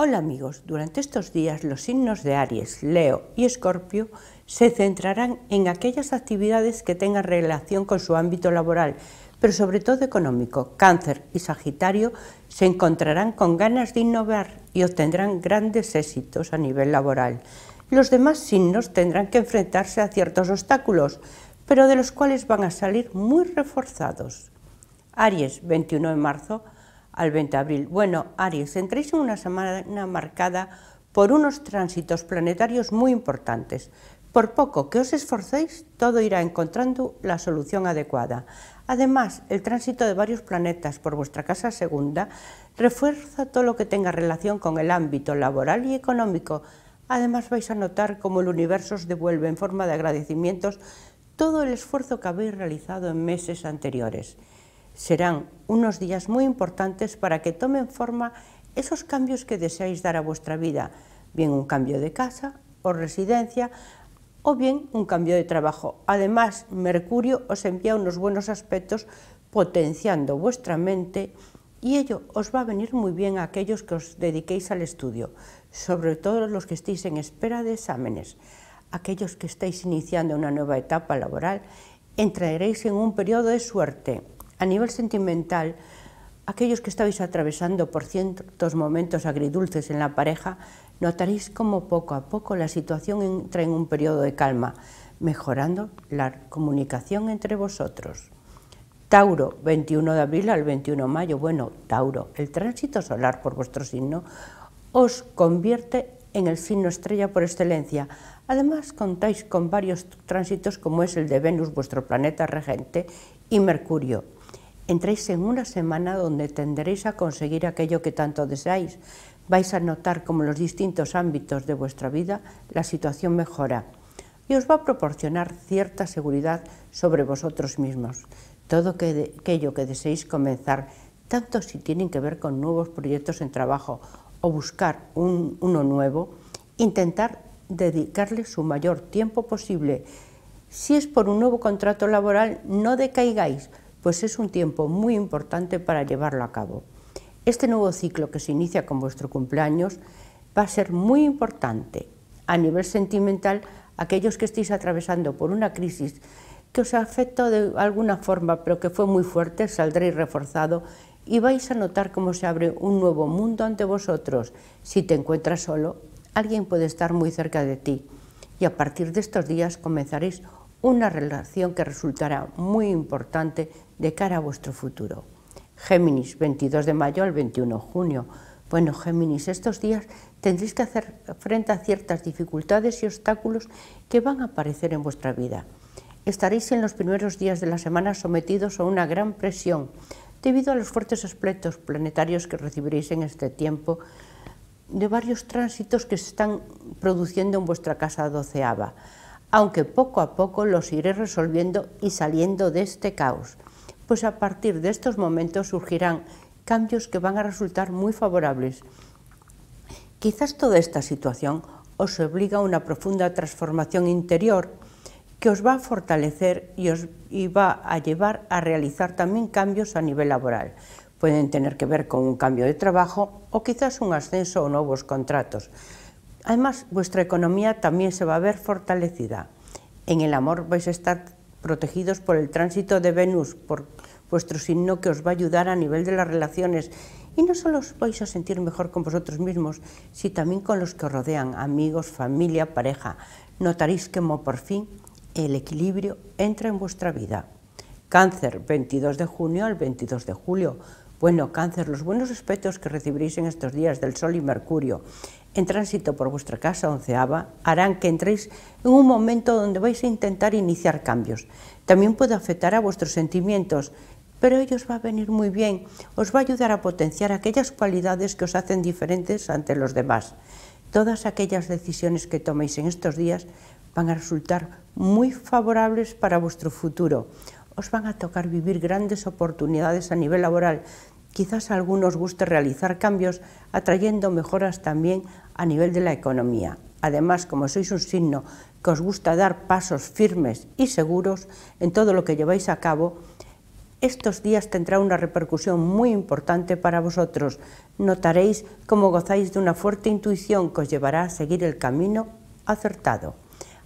Hola amigos, durante estos días los signos de Aries, Leo y Escorpio se centrarán en aquellas actividades que tengan relación con su ámbito laboral, pero sobre todo económico. Cáncer y Sagitario se encontrarán con ganas de innovar y obtendrán grandes éxitos a nivel laboral. Los demás signos tendrán que enfrentarse a ciertos obstáculos, pero de los cuales van a salir muy reforzados. Aries, 21 de marzo, al 20 de abril. Bueno, Aries, entréis en una semana marcada por unos tránsitos planetarios muy importantes. Por poco que os esforcéis, todo irá encontrando la solución adecuada. Además, el tránsito de varios planetas por vuestra casa segunda refuerza todo lo que tenga relación con el ámbito laboral y económico. Además, vais a notar cómo el universo os devuelve en forma de agradecimientos todo el esfuerzo que habéis realizado en meses anteriores. Serán unos días muy importantes para que tomen forma esos cambios que deseáis dar a vuestra vida, bien un cambio de casa o residencia o bien un cambio de trabajo. Además, Mercurio os envía unos buenos aspectos potenciando vuestra mente y ello os va a venir muy bien a aquellos que os dediquéis al estudio, sobre todo los que estéis en espera de exámenes, aquellos que estáis iniciando una nueva etapa laboral, entraréis en un periodo de suerte a nivel sentimental, aquellos que estáis atravesando por ciertos momentos agridulces en la pareja, notaréis cómo poco a poco la situación entra en un periodo de calma, mejorando la comunicación entre vosotros. Tauro, 21 de abril al 21 de mayo. Bueno, Tauro, el tránsito solar por vuestro signo os convierte en el signo estrella por excelencia. Además, contáis con varios tránsitos como es el de Venus, vuestro planeta regente, y Mercurio. Entréis en una semana donde tenderéis a conseguir aquello que tanto deseáis. Vais a notar cómo los distintos ámbitos de vuestra vida la situación mejora y os va a proporcionar cierta seguridad sobre vosotros mismos. Todo aquello que deseéis comenzar, tanto si tienen que ver con nuevos proyectos en trabajo o buscar uno nuevo, intentar dedicarle su mayor tiempo posible. Si es por un nuevo contrato laboral, no decaigáis, pues es un tiempo muy importante para llevarlo a cabo. Este nuevo ciclo que se inicia con vuestro cumpleaños va a ser muy importante a nivel sentimental aquellos que estéis atravesando por una crisis que os afectó de alguna forma pero que fue muy fuerte, saldréis reforzado y vais a notar cómo se abre un nuevo mundo ante vosotros. Si te encuentras solo, alguien puede estar muy cerca de ti y a partir de estos días comenzaréis una relación que resultará muy importante de cara a vuestro futuro. Géminis, 22 de mayo al 21 de junio. Bueno, Géminis, estos días tendréis que hacer frente a ciertas dificultades y obstáculos que van a aparecer en vuestra vida. Estaréis en los primeros días de la semana sometidos a una gran presión debido a los fuertes aspectos planetarios que recibiréis en este tiempo de varios tránsitos que se están produciendo en vuestra casa doceava, aunque poco a poco los iré resolviendo y saliendo de este caos pues a partir de estos momentos surgirán cambios que van a resultar muy favorables. Quizás toda esta situación os obliga a una profunda transformación interior que os va a fortalecer y os va a llevar a realizar también cambios a nivel laboral. Pueden tener que ver con un cambio de trabajo o quizás un ascenso o nuevos contratos. Además, vuestra economía también se va a ver fortalecida. En el amor vais a estar protegidos por el tránsito de Venus, por vuestro signo que os va a ayudar a nivel de las relaciones. Y no solo os vais a sentir mejor con vosotros mismos, sino también con los que os rodean, amigos, familia, pareja. Notaréis que por fin el equilibrio entra en vuestra vida. Cáncer, 22 de junio al 22 de julio. Bueno, cáncer, los buenos aspectos que recibiréis en estos días del Sol y Mercurio en tránsito por vuestra casa onceava harán que entréis en un momento donde vais a intentar iniciar cambios. También puede afectar a vuestros sentimientos, pero ello os va a venir muy bien, os va a ayudar a potenciar aquellas cualidades que os hacen diferentes ante los demás. Todas aquellas decisiones que toméis en estos días van a resultar muy favorables para vuestro futuro. Os van a tocar vivir grandes oportunidades a nivel laboral. Quizás a algunos guste realizar cambios, atrayendo mejoras también a nivel de la economía. Además, como sois un signo que os gusta dar pasos firmes y seguros en todo lo que lleváis a cabo, estos días tendrá una repercusión muy importante para vosotros. Notaréis cómo gozáis de una fuerte intuición que os llevará a seguir el camino acertado.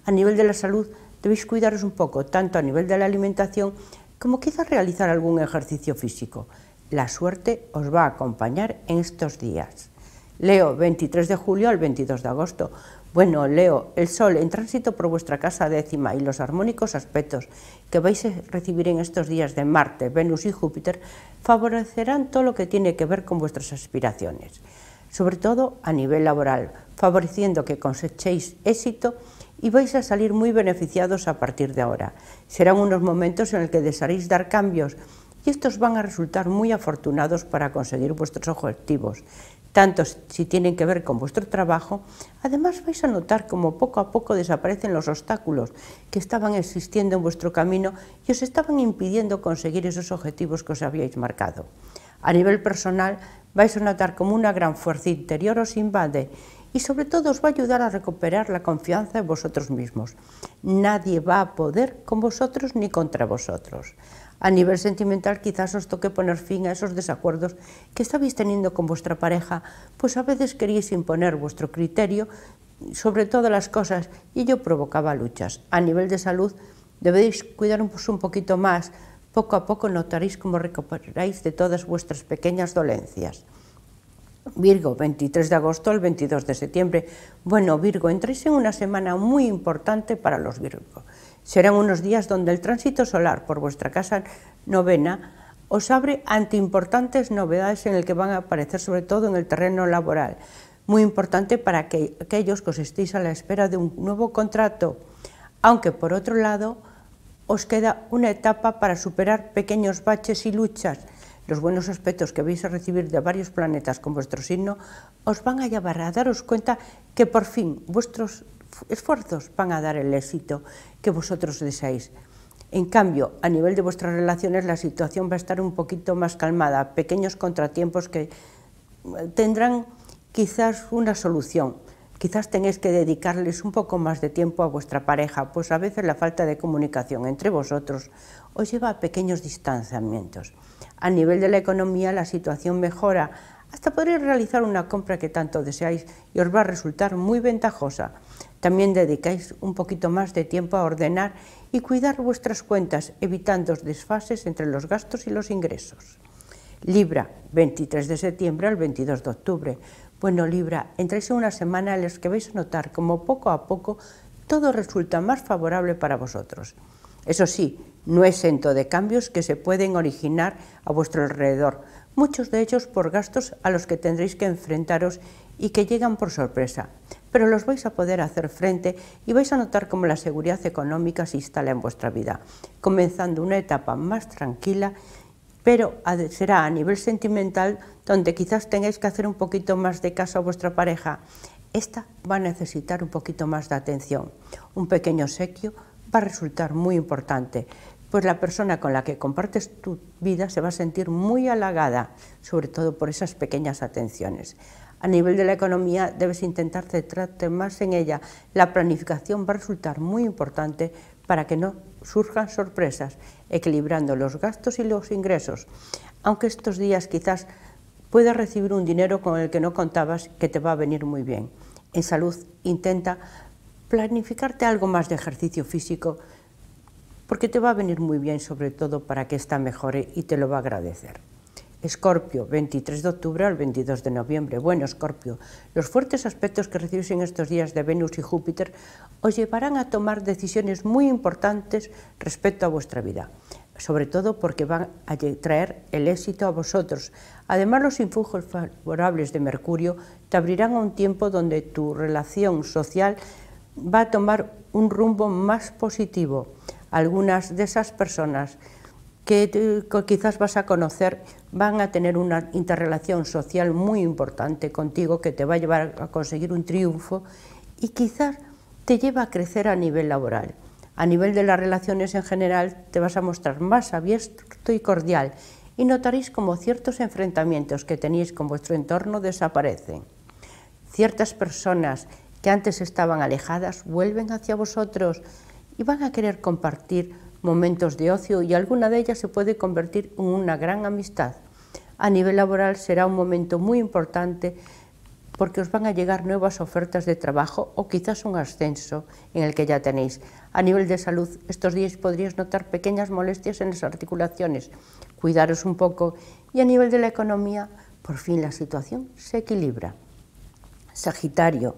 A nivel de la salud, debéis cuidaros un poco, tanto a nivel de la alimentación como quizá realizar algún ejercicio físico. La suerte os va a acompañar en estos días. Leo, 23 de julio al 22 de agosto. Bueno, Leo, el Sol en tránsito por vuestra casa décima y los armónicos aspectos que vais a recibir en estos días de Marte, Venus y Júpiter favorecerán todo lo que tiene que ver con vuestras aspiraciones, sobre todo a nivel laboral, favoreciendo que cosechéis éxito y vais a salir muy beneficiados a partir de ahora. Serán unos momentos en los que desearéis dar cambios y estos van a resultar muy afortunados para conseguir vuestros objetivos tanto si tienen que ver con vuestro trabajo, además vais a notar como poco a poco desaparecen los obstáculos que estaban existiendo en vuestro camino y os estaban impidiendo conseguir esos objetivos que os habíais marcado. A nivel personal, vais a notar como una gran fuerza interior os invade y sobre todo os va a ayudar a recuperar la confianza en vosotros mismos. Nadie va a poder con vosotros ni contra vosotros a nivel sentimental quizás os toque poner fin a esos desacuerdos que estabais teniendo con vuestra pareja, pues a veces queríais imponer vuestro criterio sobre todas las cosas y ello provocaba luchas. A nivel de salud debéis cuidar pues un poquito más, poco a poco notaréis cómo recuperáis de todas vuestras pequeñas dolencias. Virgo, 23 de agosto al 22 de septiembre. Bueno, Virgo, entréis en una semana muy importante para los Virgos Serán unos días donde el tránsito solar por vuestra casa novena os abre ante importantes novedades en el que van a aparecer sobre todo en el terreno laboral, muy importante para que aquellos que os estéis a la espera de un nuevo contrato, aunque por otro lado os queda una etapa para superar pequeños baches y luchas. Los buenos aspectos que vais a recibir de varios planetas con vuestro signo os van a llevar a daros cuenta que por fin vuestros esfuerzos van a dar el éxito que vosotros deseáis. En cambio, a nivel de vuestras relaciones la situación va a estar un poquito más calmada, pequeños contratiempos que eh, tendrán quizás una solución. Quizás tenéis que dedicarles un poco más de tiempo a vuestra pareja, pues a veces la falta de comunicación entre vosotros os lleva a pequeños distanciamientos. A nivel de la economía la situación mejora, hasta podréis realizar una compra que tanto deseáis y os va a resultar muy ventajosa. También dedicáis un poquito más de tiempo a ordenar y cuidar vuestras cuentas, evitando desfases entre los gastos y los ingresos. Libra, 23 de septiembre al 22 de octubre. Bueno, Libra, entráis en una semana en la que vais a notar como poco a poco todo resulta más favorable para vosotros. Eso sí, no exento de cambios que se pueden originar a vuestro alrededor, muchos de ellos por gastos a los que tendréis que enfrentaros y que llegan por sorpresa pero los vais a poder hacer frente y vais a notar cómo la seguridad económica se instala en vuestra vida, comenzando una etapa más tranquila, pero será a nivel sentimental donde quizás tengáis que hacer un poquito más de caso a vuestra pareja. Esta va a necesitar un poquito más de atención. Un pequeño sequio va a resultar muy importante, pues la persona con la que compartes tu vida se va a sentir muy halagada, sobre todo por esas pequeñas atenciones a nivel de la economía debes intentar centrarte más en ella. La planificación va a resultar muy importante para que no surjan sorpresas, equilibrando los gastos y los ingresos. Aunque estos días quizás puedas recibir un dinero con el que no contabas que te va a venir muy bien. En salud intenta planificarte algo más de ejercicio físico porque te va a venir muy bien sobre todo para que esta mejore y te lo va a agradecer. Escorpio, 23 de octubre al 22 de noviembre. Bueno, Escorpio, los fuertes aspectos que recibís en estos días de Venus y Júpiter os llevarán a tomar decisiones muy importantes respecto a vuestra vida, sobre todo porque van a traer el éxito a vosotros. Además, los influjos favorables de Mercurio te abrirán a un tiempo donde tu relación social va a tomar un rumbo más positivo. Algunas de esas personas que eh, quizás vas a conocer van a tener una interrelación social muy importante contigo que te va a llevar a conseguir un triunfo y quizás te lleva a crecer a nivel laboral. A nivel de las relaciones en general te vas a mostrar más abierto y cordial y notaréis como ciertos enfrentamientos que tenéis con vuestro entorno desaparecen. Ciertas personas que antes estaban alejadas vuelven hacia vosotros y van a querer compartir momentos de ocio y alguna de ellas se puede convertir en una gran amistad. A nivel laboral será un momento muy importante porque os van a llegar nuevas ofertas de trabajo o quizás un ascenso en el que ya tenéis. A nivel de salud, estos días podríais notar pequeñas molestias en las articulaciones, cuidaros un poco y a nivel de la economía, por fin la situación se equilibra. Sagitario,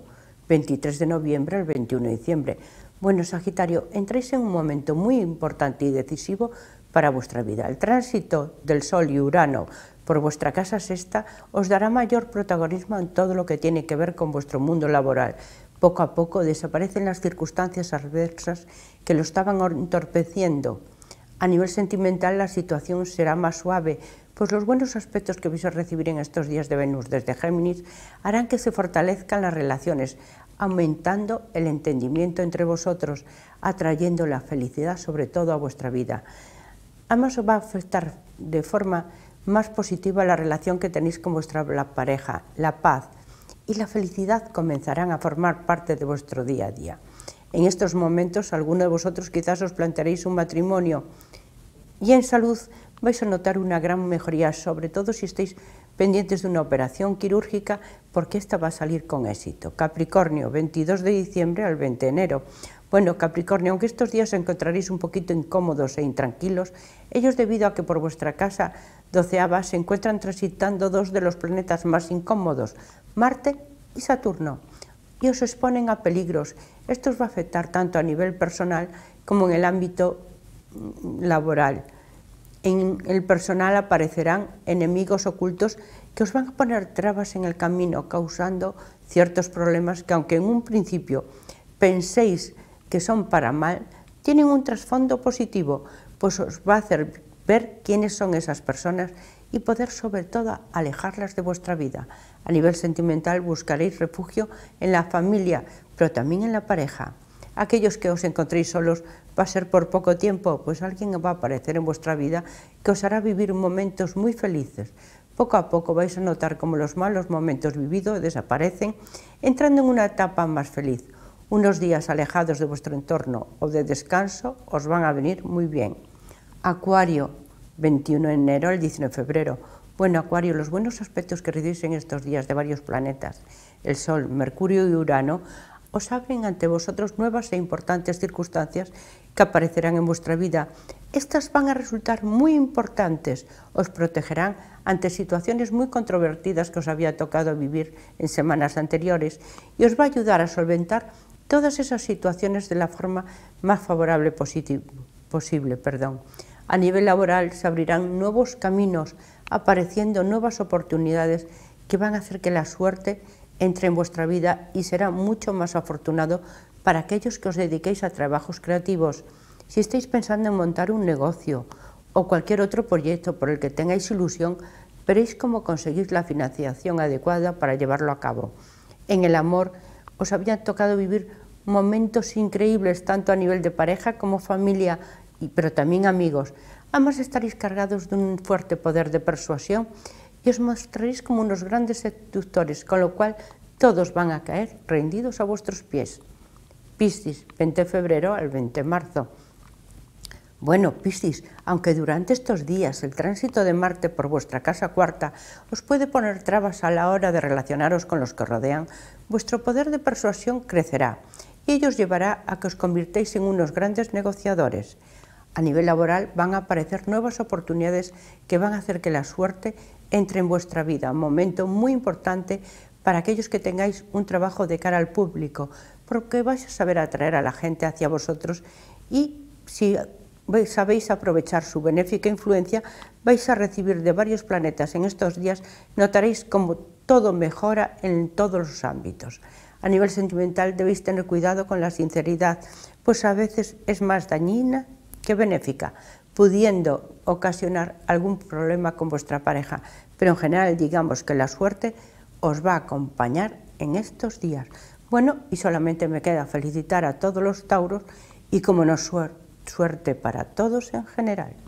23 de noviembre al 21 de diciembre. Bueno, Sagitario, entráis en un momento muy importante y decisivo para vuestra vida. El tránsito del Sol y Urano por vuestra casa sexta os dará mayor protagonismo en todo lo que tiene que ver con vuestro mundo laboral. Poco a poco desaparecen las circunstancias adversas que lo estaban entorpeciendo. A nivel sentimental la situación será más suave, pues los buenos aspectos que vais a recibir en estos días de Venus desde Géminis harán que se fortalezcan las relaciones, aumentando el entendimiento entre vosotros, atrayendo la felicidad sobre todo a vuestra vida. Además os va a afectar de forma más positiva la relación que tenéis con vuestra pareja, la paz y la felicidad comenzarán a formar parte de vuestro día a día. En estos momentos alguno de vosotros quizás os plantearéis un matrimonio y en salud vais a notar una gran mejoría, sobre todo si estáis pendientes de una operación quirúrgica porque esta va a salir con éxito. Capricornio, 22 de diciembre al 20 de enero. Bueno, Capricornio, aunque estos días os encontraréis un poquito incómodos e intranquilos, ellos debido a que por vuestra casa doceava se encuentran transitando dos de los planetas más incómodos, Marte y Saturno, y os exponen a peligros. Esto os va a afectar tanto a nivel personal como en el ámbito mm, laboral en el personal aparecerán enemigos ocultos que os van a poner trabas en el camino, causando ciertos problemas que aunque en un principio penséis que son para mal, tienen un trasfondo positivo, pues os va a hacer ver quiénes son esas personas y poder sobre todo alejarlas de vuestra vida. A nivel sentimental buscaréis refugio en la familia, pero también en la pareja aquellos que os encontréis solos va a ser por poco tiempo, pues alguien va a aparecer en vuestra vida que os hará vivir momentos muy felices. Poco a poco vais a notar cómo los malos momentos vividos desaparecen, entrando en una etapa más feliz. Unos días alejados de vuestro entorno o de descanso os van a venir muy bien. Acuario, 21 de enero al 19 de febrero. Bueno, Acuario, los buenos aspectos que recibís en estos días de varios planetas, el Sol, Mercurio y Urano, os abren ante vosotros nuevas e importantes circunstancias que aparecerán en vuestra vida. Estas van a resultar muy importantes, os protegerán ante situaciones muy controvertidas que os había tocado vivir en semanas anteriores y os va a ayudar a solventar todas esas situaciones de la forma más favorable posible. Perdón. A nivel laboral se abrirán nuevos caminos, apareciendo nuevas oportunidades que van a hacer que la suerte entre en vuestra vida y será mucho más afortunado para aquellos que os dediquéis a trabajos creativos. Si estáis pensando en montar un negocio o cualquier otro proyecto por el que tengáis ilusión, veréis cómo conseguís la financiación adecuada para llevarlo a cabo. En el amor os habían tocado vivir momentos increíbles tanto a nivel de pareja como familia, pero también amigos. Además estaréis cargados de un fuerte poder de persuasión y os mostraréis como unos grandes seductores, con lo cual todos van a caer rendidos a vuestros pies. Piscis, 20 de febrero al 20 de marzo. Bueno, Piscis, aunque durante estos días el tránsito de Marte por vuestra casa cuarta os puede poner trabas a la hora de relacionaros con los que rodean, vuestro poder de persuasión crecerá y ello os llevará a que os convirtáis en unos grandes negociadores. A nivel laboral van a aparecer nuevas oportunidades que van a hacer que la suerte entre en vuestra vida, un momento muy importante para aquellos que tengáis un trabajo de cara al público, porque vais a saber atraer a la gente hacia vosotros y si sabéis aprovechar su benéfica influencia, vais a recibir de varios planetas en estos días, notaréis como todo mejora en todos los ámbitos. A nivel sentimental debéis tener cuidado con la sinceridad, pues a veces es más dañina que benéfica pudiendo ocasionar algún problema con vuestra pareja, pero en general digamos que la suerte os va a acompañar en estos días. Bueno, y solamente me queda felicitar a todos los tauros y como no suerte para todos en general.